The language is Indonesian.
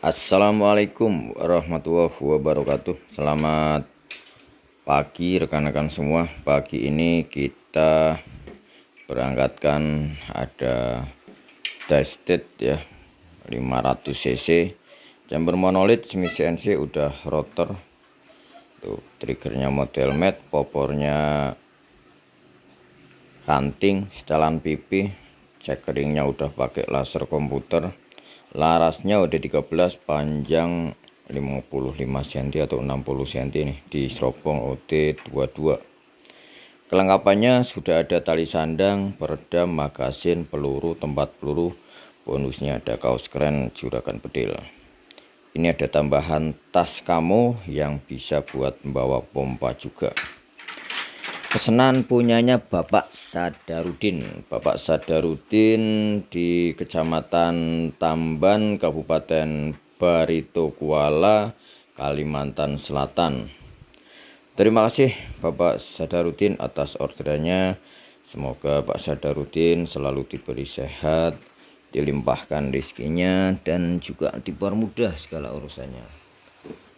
Assalamualaikum warahmatullahi wabarakatuh Selamat pagi rekan-rekan semua Pagi ini kita berangkatkan ada tested ya 500 cc Chamber monolith semi CNC udah rotor Tuh triggernya model mat Popornya hunting setelan pipi Cek udah pakai laser komputer larasnya udah 13 panjang 55 cm atau 60 cm nih di stropong OT22 kelengkapannya sudah ada tali sandang peredam magasin peluru tempat peluru bonusnya ada kaos keren juragan bedil ini ada tambahan tas kamu yang bisa buat membawa pompa juga pesanan punyanya Bapak Sadarudin. Bapak Sadarudin di Kecamatan Tamban, Kabupaten Barito Kuala, Kalimantan Selatan. Terima kasih Bapak Sadarudin atas orderannya. Semoga Pak Sadarudin selalu diberi sehat, dilimpahkan rezekinya dan juga dipermudah segala urusannya.